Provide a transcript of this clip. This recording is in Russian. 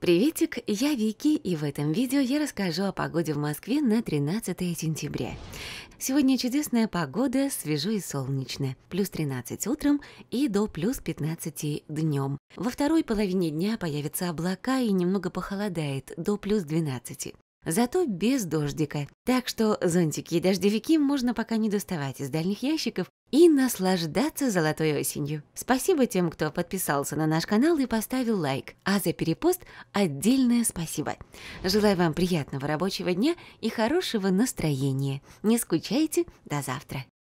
Приветик, я Вики, и в этом видео я расскажу о погоде в Москве на 13 сентября. Сегодня чудесная погода, свежо и солнечно. Плюс 13 утром и до плюс 15 днем. Во второй половине дня появятся облака и немного похолодает, до плюс 12. Зато без дождика. Так что зонтики и дождевики можно пока не доставать из дальних ящиков и наслаждаться золотой осенью. Спасибо тем, кто подписался на наш канал и поставил лайк. А за перепост отдельное спасибо. Желаю вам приятного рабочего дня и хорошего настроения. Не скучайте. До завтра.